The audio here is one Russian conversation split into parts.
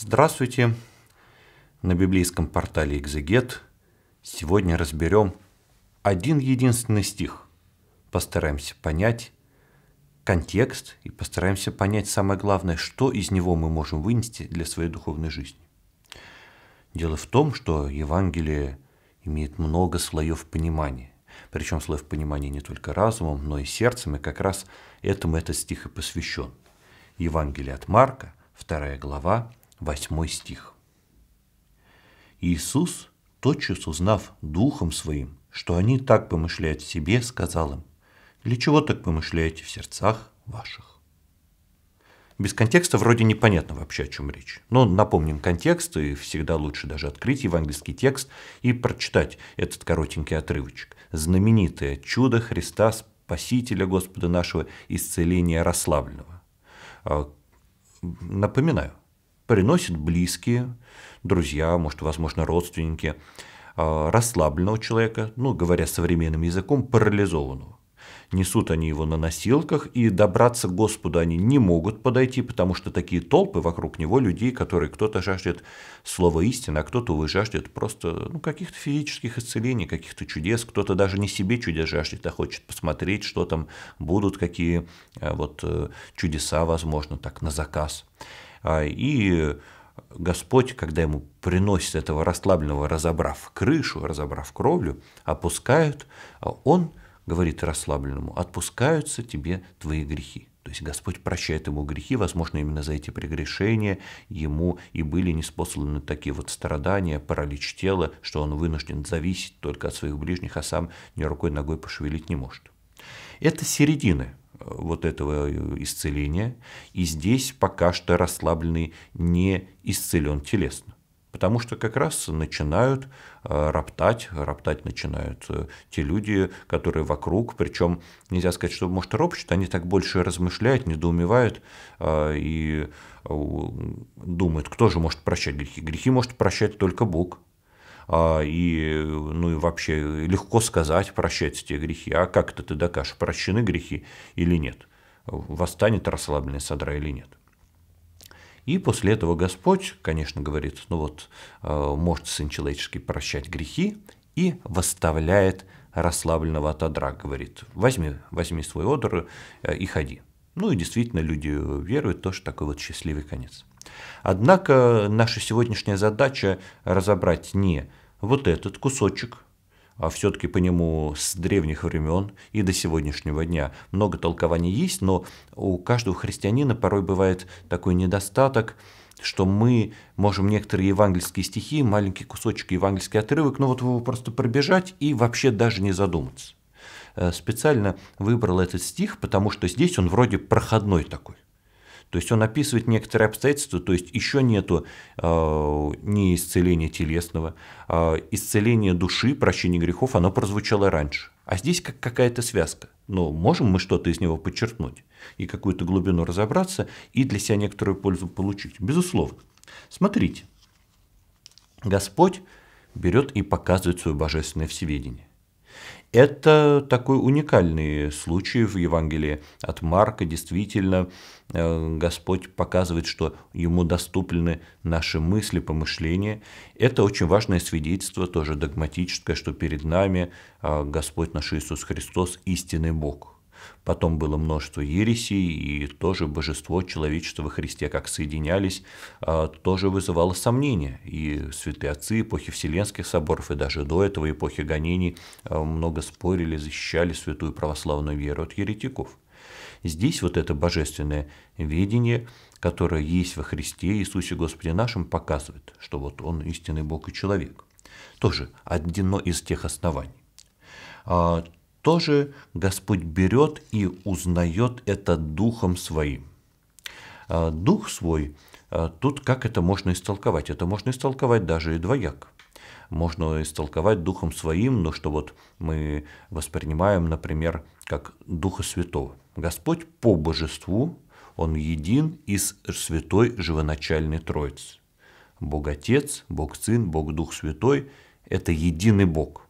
Здравствуйте! На библейском портале «Экзегет» сегодня разберем один единственный стих. Постараемся понять контекст и постараемся понять самое главное, что из него мы можем вынести для своей духовной жизни. Дело в том, что Евангелие имеет много слоев понимания. Причем слоев понимания не только разумом, но и сердцем, и как раз этому этот стих и посвящен. Евангелие от Марка, вторая глава, 8 стих. Иисус, тотчас узнав духом своим, что они так помышляют в себе, сказал им, «Для чего так помышляете в сердцах ваших?» Без контекста вроде непонятно вообще, о чем речь. Но напомним контекст, и всегда лучше даже открыть евангельский текст и прочитать этот коротенький отрывочек. Знаменитое чудо Христа, Спасителя Господа нашего, исцеления расслабленного. А, напоминаю, приносят близкие, друзья, может, возможно, родственники, а, расслабленного человека, ну, говоря современным языком, парализованного. Несут они его на носилках, и добраться к Господу они не могут подойти, потому что такие толпы вокруг него людей, которые кто-то жаждет слова истины, а кто-то, увы, жаждет просто ну, каких-то физических исцелений, каких-то чудес, кто-то даже не себе чудес жаждет, а хочет посмотреть, что там будут, какие э, вот э, чудеса, возможно, так, на заказ. А, и Господь, когда ему приносит этого расслабленного, разобрав крышу, разобрав кровлю, опускают, а он говорит расслабленному, отпускаются тебе твои грехи. То есть Господь прощает ему грехи, возможно, именно за эти прегрешения ему и были неспосланы такие вот страдания, паралич тела, что он вынужден зависеть только от своих ближних, а сам ни рукой, ногой пошевелить не может. Это середина вот этого э, исцеления. И здесь пока что расслабленный не исцелен телесно. Потому что как раз начинают э, роптать, роптать начинают э, те люди, которые вокруг, причем нельзя сказать, что, может, ропщут, они так больше размышляют, недоумевают и думают, кто же может прощать грехи. Грехи может прощать только Бог, а, и, ну и вообще легко сказать, прощать те грехи, а как это ты докажешь, прощены грехи или нет, восстанет расслабленный садра или нет. И после этого Господь, конечно, говорит, ну вот, а, может Сын Человеческий прощать грехи, и восставляет расслабленного отодра, говорит, возьми, возьми свой одр э, и ходи. Ну и действительно люди веруют, тоже такой вот счастливый конец. Однако наша сегодняшняя задача разобрать не вот этот кусочек, а все-таки по нему с древних времен и до сегодняшнего дня много толкований есть, но у каждого христианина порой бывает такой недостаток, что мы можем некоторые евангельские стихи, маленький кусочек, евангельский отрывок, ну вот его просто пробежать и вообще даже не задуматься. Э, специально выбрал этот стих, потому что здесь он вроде проходной такой. То есть он описывает некоторые обстоятельства, то есть еще нету э, ни исцеления телесного, э, исцеления души, прощения грехов, оно прозвучало раньше. А здесь как какая-то связка. Но ну, можем мы что-то из него подчеркнуть и какую-то глубину разобраться и для себя некоторую пользу получить? Безусловно. Смотрите, Господь берет и показывает свое божественное всеведение. Это такой уникальный случай в Евангелии от Марка. Действительно, э, Господь показывает, что Ему доступны наши мысли, помышления. Это очень важное свидетельство, тоже догматическое, что перед нами э, Господь наш Иисус Христос, истинный Бог. Потом было множество ересей, и тоже божество человечества во Христе, как соединялись, а, тоже вызывало сомнения. И святые отцы эпохи Вселенских соборов, и даже до этого эпохи гонений а, много спорили, защищали святую православную веру от еретиков. Здесь вот это божественное видение, которое есть во Христе Иисусе Господе нашем показывает, что вот Он истинный Бог и человек. Тоже одно из тех оснований. А, тоже Господь берет и узнает это духом своим. А, дух свой, а, тут как это можно истолковать? Это можно истолковать даже и двояк. Можно истолковать духом своим, но что вот мы воспринимаем, например, как Духа Святого. Господь по божеству, Он един из Святой Живоначальной Троицы. Бог Отец, Бог Сын, Бог Дух Святой – это единый Бог.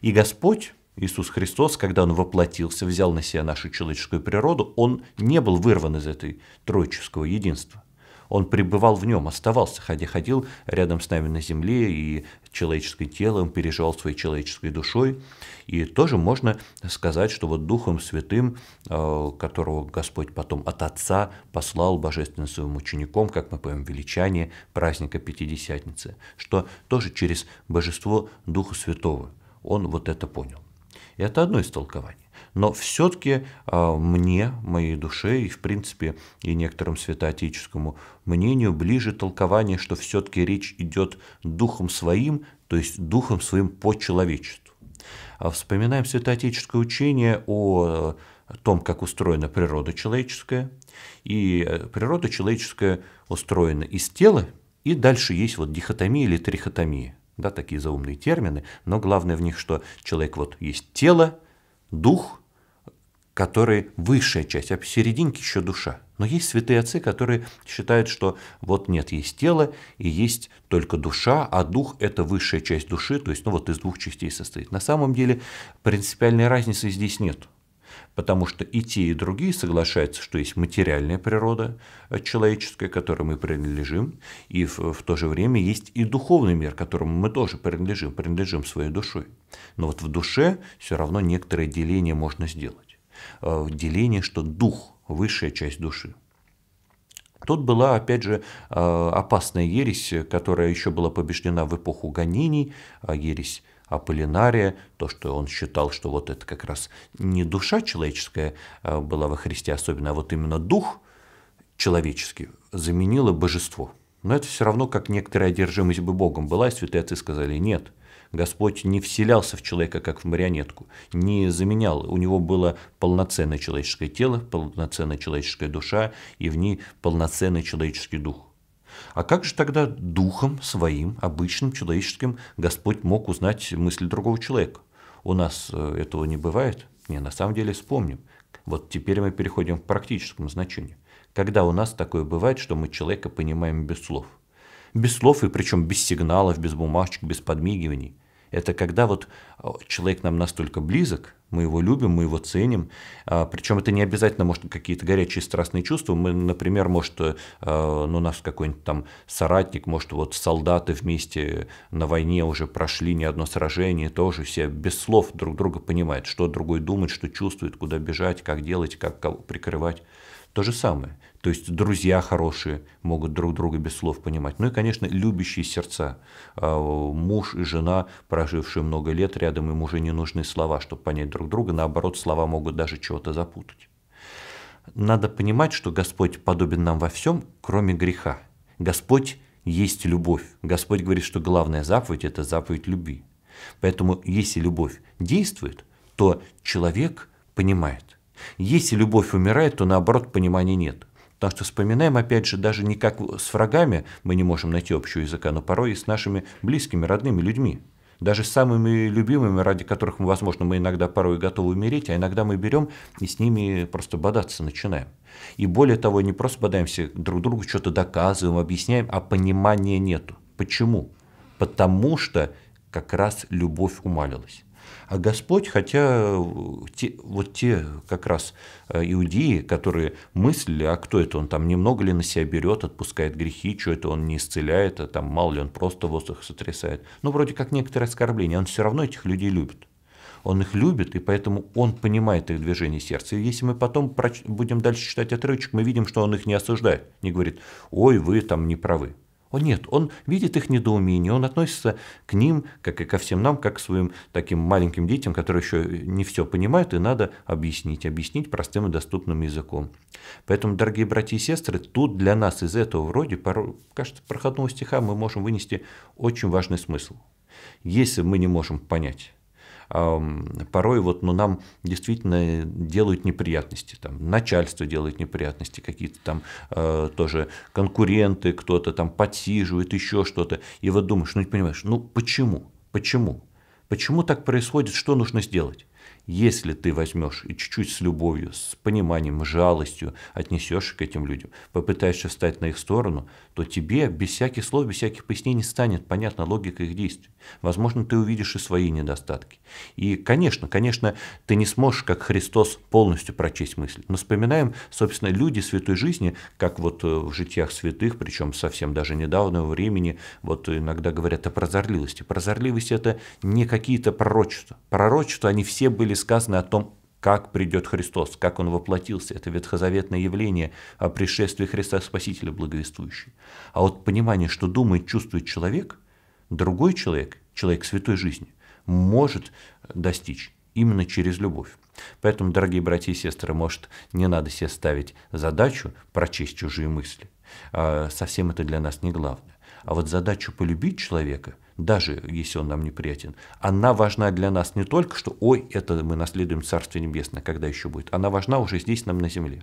И Господь Иисус Христос, когда Он воплотился, взял на себя нашу человеческую природу, Он не был вырван из этой троического единства. Он пребывал в нем, оставался, хотя ходил рядом с нами на земле, и человеческое тело он переживал своей человеческой душой. И тоже можно сказать, что вот Духом Святым, э, которого Господь потом от Отца послал Божественным своим учеником, как мы поем, величание праздника Пятидесятницы, что тоже через божество Духа Святого он вот это понял. Это одно из толкований, Но все-таки а, мне, моей душе и, в принципе, и некоторым святоотеческому мнению ближе толкование, что все-таки речь идет духом своим, то есть духом своим по человечеству. А вспоминаем святоотеческое учение о том, как устроена природа человеческая. И э, природа человеческая устроена из тела, и дальше есть вот дихотомия или трихотомия. Да, такие заумные термины, но главное в них, что человек вот есть тело, дух, который высшая часть, а серединке еще душа. Но есть святые отцы, которые считают, что вот нет, есть тело и есть только душа, а дух – это высшая часть души, то есть ну вот из двух частей состоит. На самом деле принципиальной разницы здесь нет. Потому что и те, и другие соглашаются, что есть материальная природа э, человеческая, которой мы принадлежим, и в, в то же время есть и духовный мир, которому мы тоже принадлежим, принадлежим своей душой. Но вот в душе все равно некоторое деление можно сделать. Э, деление, что дух – высшая часть души. Тут была, опять же, э, опасная ересь, которая еще была побеждена в эпоху гонений, а ересь – Аполлинария, то, что он считал, что вот это как раз не душа человеческая а, была во Христе особенно, а вот именно дух человеческий заменило божество. Но это все равно, как некоторая одержимость бы Богом была, и святые отцы сказали «нет». Господь не вселялся в человека, как в марионетку, не заменял. У него было полноценное человеческое тело, полноценная человеческая душа и в ней полноценный человеческий дух. А как же тогда духом своим, обычным, человеческим, Господь мог узнать мысли другого человека? У нас э, этого не бывает? Не, на самом деле вспомним. Вот теперь мы переходим к практическому значению. Когда у нас такое бывает, что мы человека понимаем без слов? Без слов, и причем без сигналов, без бумажек, без подмигиваний. Это когда вот э, человек нам настолько близок, мы его любим, мы его ценим. А, Причем это не обязательно, может, какие-то горячие страстные чувства. Мы, например, может, э, ну, нас какой-нибудь там соратник, может, вот солдаты вместе на войне уже прошли не одно сражение, тоже все без слов друг друга понимают, что другой думает, что чувствует, куда бежать, как делать, как кого прикрывать то же самое. То есть друзья хорошие могут друг друга без слов понимать. Ну и, конечно, любящие сердца. А, муж и жена, прожившие много лет рядом, им уже не нужны слова, чтобы понять друг друга. Наоборот, слова могут даже чего-то запутать. Надо понимать, что Господь подобен нам во всем, кроме греха. Господь есть любовь. Господь говорит, что главная заповедь – это заповедь любви. Поэтому если любовь действует, то человек понимает, если любовь умирает, то наоборот понимания нет. Потому что вспоминаем, опять же, даже не как с врагами мы не можем найти общего языка, но порой и с нашими близкими, родными людьми. Даже с самыми любимыми, ради которых, возможно, мы иногда порой готовы умереть, а иногда мы берем и с ними просто бодаться начинаем. И более того, не просто бодаемся друг другу, что-то доказываем, объясняем, а понимания нету. Почему? Потому что как раз любовь умалилась. А Господь, хотя э, те, вот те как раз э, иудеи, которые мыслили, а кто это он там, немного ли на себя берет, отпускает грехи, что это он не исцеляет, а там мало ли он просто воздух сотрясает. Ну, вроде как некоторые оскорбления, он все равно этих людей любит. Он их любит, и поэтому он понимает их движение сердца. И если мы потом будем дальше читать отрывочек, мы видим, что он их не осуждает, не говорит, ой, вы там не правы. Он нет, он видит их недоумение, он относится к ним, как и ко всем нам, как к своим таким маленьким детям, которые еще не все понимают, и надо объяснить, объяснить простым и доступным языком. Поэтому, дорогие братья и сестры, тут для нас из этого вроде, кажется, проходного стиха мы можем вынести очень важный смысл. Если мы не можем понять, порой вот, ну, нам действительно делают неприятности, там, начальство делает неприятности, какие-то там э, тоже конкуренты, кто-то там подсиживает, еще что-то, и вот думаешь, ну, понимаешь, ну, почему, почему, почему так происходит, что нужно сделать? Если ты возьмешь и чуть-чуть с любовью, с пониманием, жалостью отнесешь к этим людям, попытаешься встать на их сторону, то тебе без всяких слов, без всяких пояснений станет понятна логика их действий. Возможно, ты увидишь и свои недостатки. И, конечно, конечно, ты не сможешь, как Христос, полностью прочесть мысль. Но вспоминаем, собственно, люди святой жизни, как вот э, в житиях святых, причем совсем даже недавнего времени, вот иногда говорят о прозорливости. Прозорливость – это не какие-то пророчества. Пророчества, они все были сказано о том, как придет Христос, как Он воплотился. Это ветхозаветное явление о пришествии Христа Спасителя благовествующий. А вот понимание, что думает, чувствует человек, другой человек, человек святой жизни, может достичь именно через любовь. Поэтому, дорогие братья и сестры, может, не надо себе ставить задачу прочесть чужие мысли. А совсем это для нас не главное. А вот задачу полюбить человека – даже если он нам неприятен, она важна для нас не только, что «Ой, это мы наследуем Царство Небесное, когда еще будет», она важна уже здесь, нам на земле.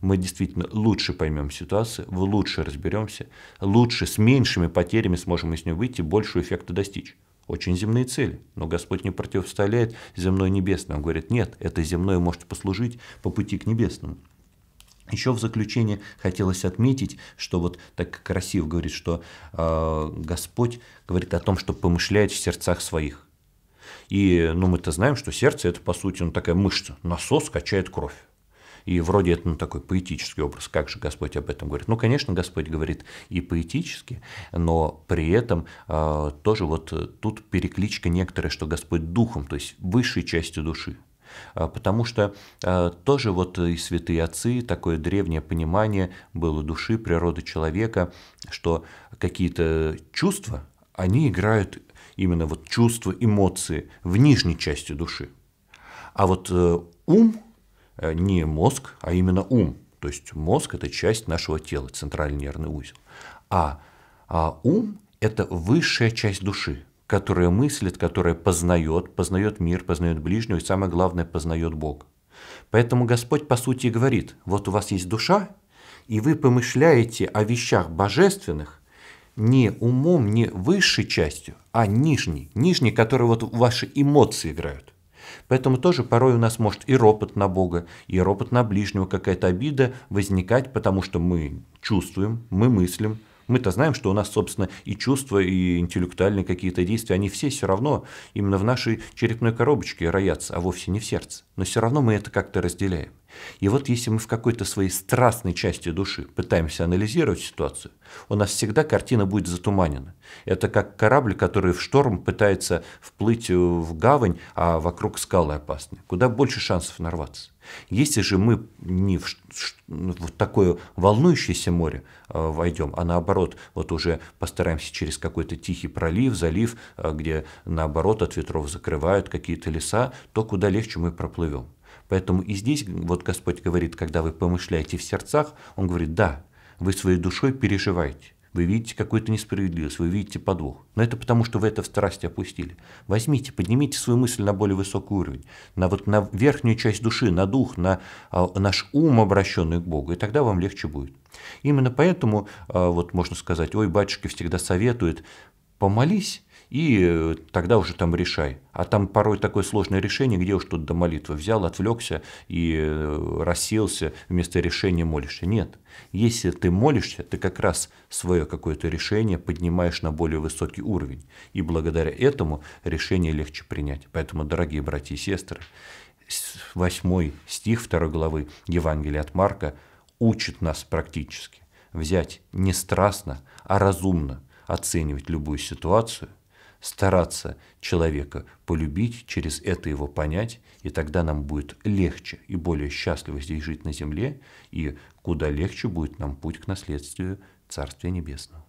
Мы действительно лучше поймем ситуацию, лучше разберемся, лучше с меньшими потерями сможем из нее выйти, большего эффекта достичь. Очень земные цели, но Господь не противостояет земной и небесному. Он говорит, нет, это земное может послужить по пути к небесному. Еще в заключение хотелось отметить, что вот так красиво говорит, что э, Господь говорит о том, что помышляет в сердцах своих. И ну, мы-то знаем, что сердце – это, по сути, ну, такая мышца, насос качает кровь. И вроде это ну, такой поэтический образ, как же Господь об этом говорит. Ну, конечно, Господь говорит и поэтически, но при этом э, тоже вот тут перекличка некоторая, что Господь духом, то есть высшей частью души. А, потому что а, тоже вот и святые отцы, такое древнее понимание было души, природы человека, что какие-то чувства, они играют именно вот чувства, эмоции в нижней части души. А вот э, ум, э, не мозг, а именно ум, то есть мозг – это часть нашего тела, центральный нервный узел. А, а ум – это высшая часть души, которая мыслит, которая познает, познает мир, познает ближнего и, самое главное, познает Бог. Поэтому Господь, по сути, говорит, вот у вас есть душа, и вы помышляете о вещах божественных не умом, не высшей частью, а нижней, нижней, которые вот ваши эмоции играют. Поэтому тоже порой у нас может и ропот на Бога, и ропот на ближнего, какая-то обида возникать, потому что мы чувствуем, мы мыслим, мы-то знаем, что у нас, собственно, и чувства, и интеллектуальные какие-то действия, они все все равно именно в нашей черепной коробочке роятся, а вовсе не в сердце. Но все равно мы это как-то разделяем. И вот если мы в какой-то своей страстной части души пытаемся анализировать ситуацию, у нас всегда картина будет затуманена. Это как корабль, который в шторм пытается вплыть в гавань, а вокруг скалы опасны. Куда больше шансов нарваться. Если же мы не в, в такое волнующееся море э, войдем, а наоборот, вот уже постараемся через какой-то тихий пролив, залив, э, где наоборот от ветров закрывают какие-то леса, то куда легче мы проплывем. Поэтому и здесь вот Господь говорит, когда вы помышляете в сердцах, Он говорит, да, вы своей душой переживаете. Вы видите какую-то несправедливость, вы видите подвох. Но это потому, что вы это в страсти опустили. Возьмите, поднимите свою мысль на более высокий уровень, на, вот, на верхнюю часть души, на дух, на а, наш ум, обращенный к Богу, и тогда вам легче будет. Именно поэтому, а, вот можно сказать, ой, батюшки всегда советует, помолись и э, тогда уже там решай. А там порой такое сложное решение, где уж тут до молитвы взял, отвлекся и э, расселся, вместо решения молишься. Нет. Если ты молишься, ты как раз свое какое-то решение поднимаешь на более высокий уровень. И благодаря этому решение легче принять. Поэтому, дорогие братья и сестры, 8 стих 2 главы Евангелия от Марка учит нас практически взять не страстно, а разумно оценивать любую ситуацию – стараться человека полюбить, через это его понять, и тогда нам будет легче и более счастливо здесь жить на земле, и куда легче будет нам путь к наследствию Царствия Небесного.